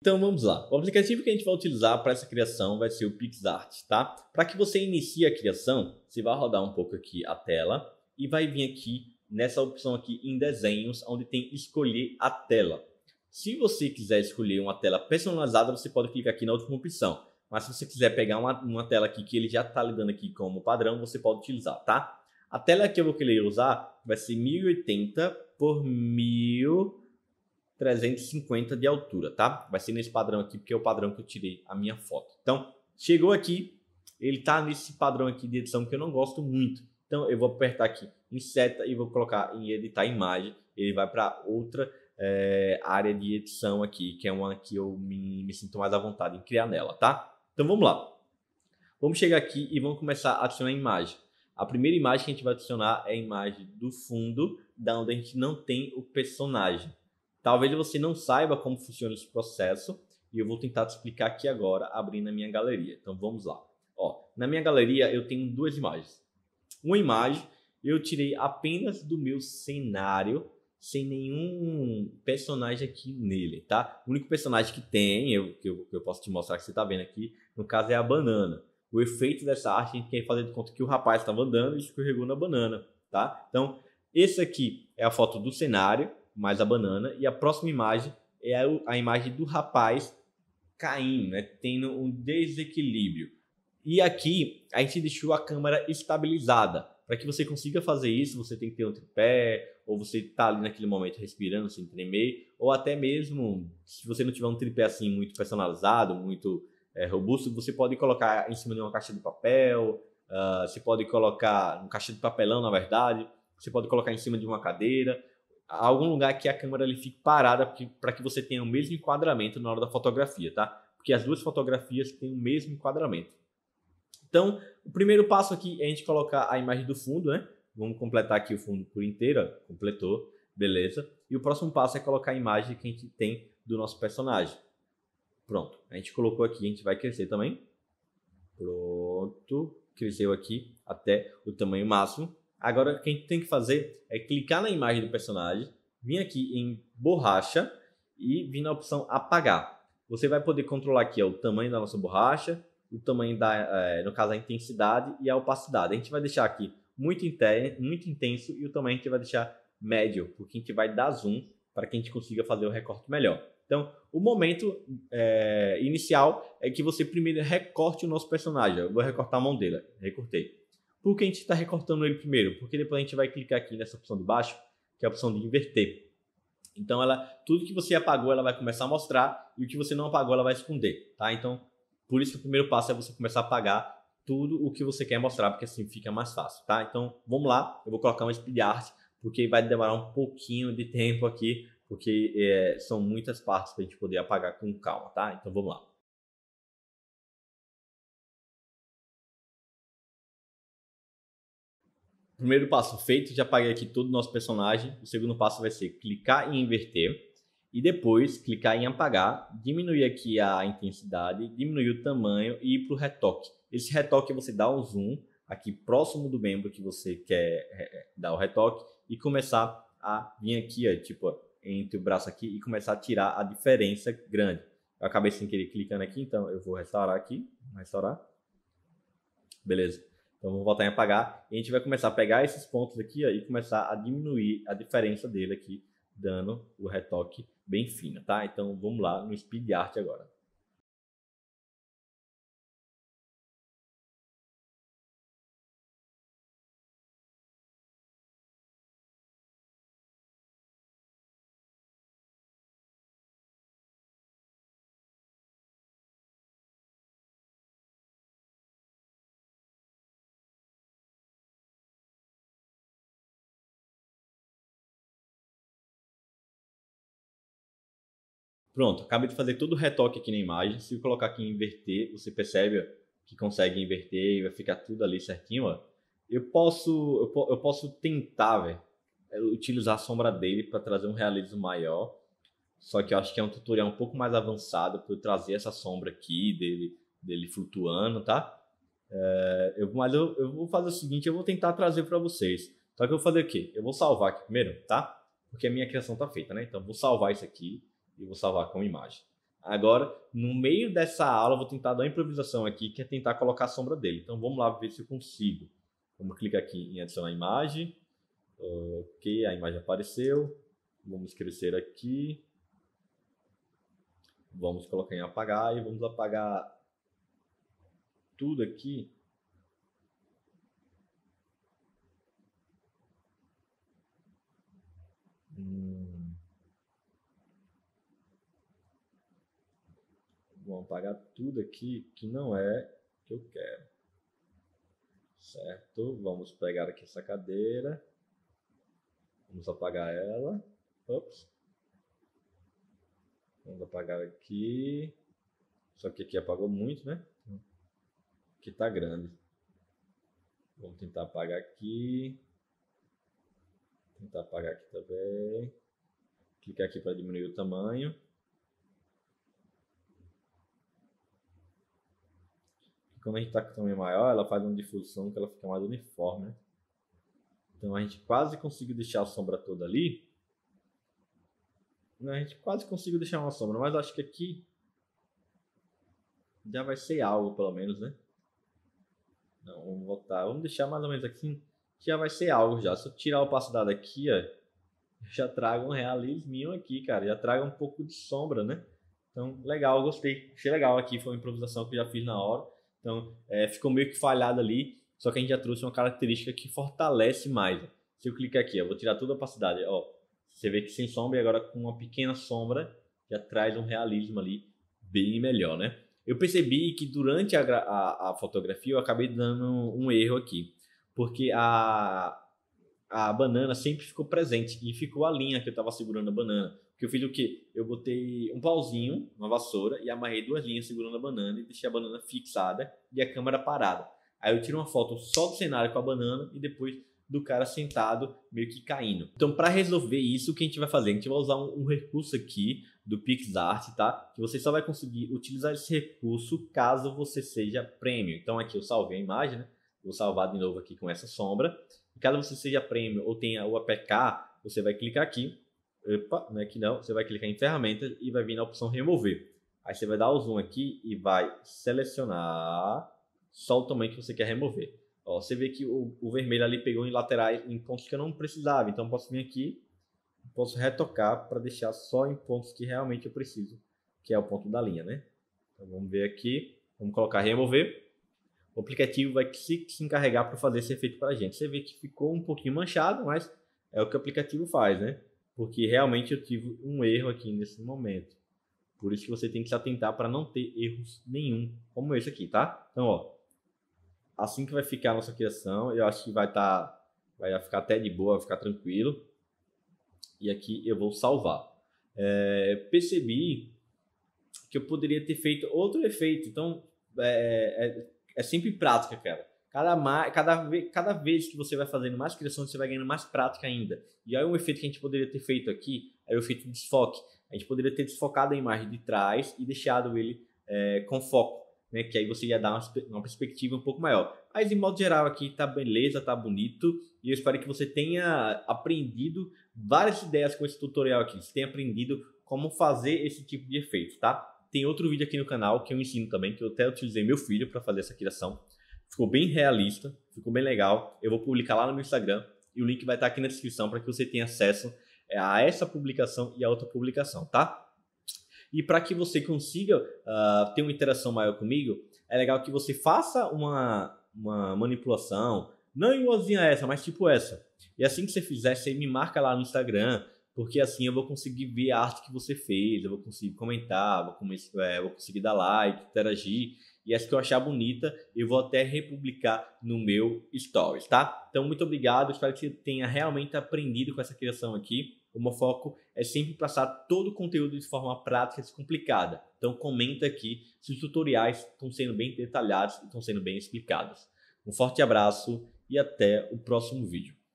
Então vamos lá. O aplicativo que a gente vai utilizar para essa criação vai ser o PixArt, tá? Para que você inicie a criação, você vai rodar um pouco aqui a tela e vai vir aqui nessa opção aqui em desenhos, onde tem escolher a tela. Se você quiser escolher uma tela personalizada, você pode clicar aqui na última opção. Mas se você quiser pegar uma, uma tela aqui que ele já está lidando aqui como padrão, você pode utilizar, tá? A tela que eu vou querer usar vai ser 1080 por 1080 350 de altura, tá? Vai ser nesse padrão aqui, porque é o padrão que eu tirei a minha foto. Então, chegou aqui, ele tá nesse padrão aqui de edição que eu não gosto muito. Então, eu vou apertar aqui em seta e vou colocar em editar imagem. Ele vai para outra é, área de edição aqui, que é uma que eu me, me sinto mais à vontade em criar nela, tá? Então, vamos lá. Vamos chegar aqui e vamos começar a adicionar imagem. A primeira imagem que a gente vai adicionar é a imagem do fundo, da onde a gente não tem o personagem. Talvez você não saiba como funciona esse processo e eu vou tentar te explicar aqui agora, abrindo a minha galeria. Então vamos lá. Ó, na minha galeria eu tenho duas imagens. Uma imagem eu tirei apenas do meu cenário, sem nenhum personagem aqui nele, tá? O único personagem que tem, eu, que, eu, que eu posso te mostrar que você está vendo aqui, no caso é a banana. O efeito dessa arte a gente quer fazer de conta que o rapaz estava andando e escorregou na banana, tá? Então, esse aqui é a foto do cenário, mais a banana. E a próxima imagem é a, a imagem do rapaz caindo, né, tendo um desequilíbrio. E aqui a gente deixou a câmera estabilizada. Para que você consiga fazer isso, você tem que ter um tripé, ou você está ali naquele momento respirando sem tremer, ou até mesmo se você não tiver um tripé assim muito personalizado, muito é, robusto, você pode colocar em cima de uma caixa de papel, uh, você pode colocar um caixa de papelão, na verdade, você pode colocar em cima de uma cadeira, algum lugar que a câmera ele fique parada para que você tenha o mesmo enquadramento na hora da fotografia, tá? Porque as duas fotografias têm o mesmo enquadramento. Então, o primeiro passo aqui é a gente colocar a imagem do fundo, né? Vamos completar aqui o fundo por inteiro, completou, beleza. E o próximo passo é colocar a imagem que a gente tem do nosso personagem. Pronto, a gente colocou aqui, a gente vai crescer também. Pronto, cresceu aqui até o tamanho máximo. Agora, o que a gente tem que fazer é clicar na imagem do personagem, vir aqui em borracha e vir na opção apagar. Você vai poder controlar aqui ó, o tamanho da nossa borracha, o tamanho da, é, no caso, a intensidade e a opacidade. A gente vai deixar aqui muito, muito intenso e o tamanho a gente vai deixar médio, porque a gente vai dar zoom para que a gente consiga fazer o recorte melhor. Então, o momento é, inicial é que você primeiro recorte o nosso personagem. Eu vou recortar a mão dele. Recortei. Por que a gente está recortando ele primeiro? Porque depois a gente vai clicar aqui nessa opção de baixo, que é a opção de inverter. Então, ela, tudo que você apagou, ela vai começar a mostrar e o que você não apagou, ela vai esconder, tá? Então, por isso que o primeiro passo é você começar a apagar tudo o que você quer mostrar, porque assim fica mais fácil, tá? Então, vamos lá, eu vou colocar um speed art, porque vai demorar um pouquinho de tempo aqui, porque é, são muitas partes para a gente poder apagar com calma, tá? Então, vamos lá. primeiro passo feito, já paguei aqui todo o nosso personagem. O segundo passo vai ser clicar em inverter e depois clicar em apagar, diminuir aqui a intensidade, diminuir o tamanho e ir para o retoque. Esse retoque você dá um zoom aqui próximo do membro que você quer é, é, dar o retoque e começar a vir aqui, ó, tipo, entre o braço aqui e começar a tirar a diferença grande. Eu acabei sem querer clicando aqui, então eu vou restaurar aqui, restaurar. Beleza. Então vamos voltar em apagar e a gente vai começar a pegar esses pontos aqui ó, e começar a diminuir a diferença dele aqui, dando o retoque bem fino, tá? Então vamos lá no speed art agora. Pronto, acabei de fazer todo o retoque aqui na imagem. Se eu colocar aqui em inverter, você percebe que consegue inverter e vai ficar tudo ali certinho, ó. Eu posso, eu, eu posso tentar, velho, é, utilizar a sombra dele para trazer um realismo maior. Só que eu acho que é um tutorial um pouco mais avançado para eu trazer essa sombra aqui dele, dele flutuando, tá? É, eu, mas eu, eu vou fazer o seguinte, eu vou tentar trazer para vocês. Só que eu vou fazer o quê? Eu vou salvar aqui primeiro, tá? Porque a minha criação tá feita, né? Então, vou salvar isso aqui e vou salvar com imagem. Agora, no meio dessa aula, vou tentar dar uma improvisação aqui, que é tentar colocar a sombra dele. Então, vamos lá ver se eu consigo. Vamos clicar aqui em adicionar imagem. Ah, ok, a imagem apareceu. Vamos crescer aqui. Vamos colocar em apagar e vamos apagar tudo aqui vão pagar tudo aqui que não é que eu quero. Certo? Vamos pegar aqui essa cadeira. Vamos apagar ela. Ops. Vamos apagar aqui. Só que aqui apagou muito, né? Aqui tá grande. Vamos tentar apagar aqui. Tentar apagar aqui também. Clicar aqui para diminuir o tamanho. quando a gente está com tamanho maior, ela faz uma difusão que ela fica mais uniforme. Né? Então a gente quase conseguiu deixar a sombra toda ali. A gente quase conseguiu deixar uma sombra, mas acho que aqui já vai ser algo, pelo menos, né? Não, vamos voltar. Vamos deixar mais ou menos aqui. Já vai ser algo já. Se eu tirar a opacidade aqui, ó, já trago um realismo aqui, cara. Já trago um pouco de sombra, né? Então, legal, gostei. Achei legal aqui. Foi uma improvisação que eu já fiz na hora. Então, é, ficou meio que falhado ali, só que a gente já trouxe uma característica que fortalece mais. Se eu clicar aqui, eu vou tirar toda a opacidade, ó, você vê que sem sombra e agora com uma pequena sombra já traz um realismo ali bem melhor, né? Eu percebi que durante a, a, a fotografia eu acabei dando um erro aqui, porque a, a banana sempre ficou presente e ficou a linha que eu estava segurando a banana. Que eu fiz o quê? Eu botei um pauzinho, uma vassoura, e amarrei duas linhas segurando a banana e deixei a banana fixada e a câmera parada. Aí eu tiro uma foto só do cenário com a banana e depois do cara sentado meio que caindo. Então, para resolver isso, o que a gente vai fazer? A gente vai usar um, um recurso aqui do PixArt, tá? Que você só vai conseguir utilizar esse recurso caso você seja prêmio. Então, aqui eu salvei a imagem, né? Vou salvar de novo aqui com essa sombra. Caso você seja premium ou tenha o APK, você vai clicar aqui. Opa, não é que não. Você vai clicar em ferramentas e vai vir na opção remover. Aí você vai dar o zoom aqui e vai selecionar só o tamanho que você quer remover. Ó, você vê que o, o vermelho ali pegou em laterais, em pontos que eu não precisava. Então eu posso vir aqui, posso retocar para deixar só em pontos que realmente eu preciso, que é o ponto da linha, né? Então vamos ver aqui, vamos colocar remover o aplicativo vai se, se encarregar para fazer esse efeito para a gente. Você vê que ficou um pouquinho manchado, mas é o que o aplicativo faz, né? Porque realmente eu tive um erro aqui nesse momento. Por isso que você tem que se atentar para não ter erros nenhum, como esse aqui, tá? Então, ó, assim que vai ficar a nossa criação, eu acho que vai estar, tá, vai ficar até de boa, vai ficar tranquilo. E aqui eu vou salvar. É, percebi que eu poderia ter feito outro efeito, então é, é, é sempre prática, cara. Cada, mais, cada, cada vez que você vai fazendo mais criação, você vai ganhando mais prática ainda. E aí um efeito que a gente poderia ter feito aqui é o efeito desfoque. A gente poderia ter desfocado a imagem de trás e deixado ele é, com foco, né? Que aí você ia dar uma, uma perspectiva um pouco maior. Mas em modo geral aqui tá beleza, tá bonito. E eu espero que você tenha aprendido várias ideias com esse tutorial aqui. Você tenha aprendido como fazer esse tipo de efeito, tá? Tem outro vídeo aqui no canal que eu ensino também, que eu até utilizei meu filho para fazer essa criação. Ficou bem realista, ficou bem legal. Eu vou publicar lá no meu Instagram e o link vai estar tá aqui na descrição para que você tenha acesso é, a essa publicação e a outra publicação, tá? E para que você consiga uh, ter uma interação maior comigo, é legal que você faça uma, uma manipulação, não é igualzinha a essa, mas tipo essa. E assim que você fizer, você me marca lá no Instagram, porque assim eu vou conseguir ver a arte que você fez, eu vou conseguir comentar, vou, começar, é, vou conseguir dar like, interagir, e as que eu achar bonita, eu vou até republicar no meu Stories, tá? Então, muito obrigado, espero que você tenha realmente aprendido com essa criação aqui. O meu foco é sempre passar todo o conteúdo de forma prática e complicada. Então, comenta aqui se os tutoriais estão sendo bem detalhados e estão sendo bem explicados. Um forte abraço e até o próximo vídeo.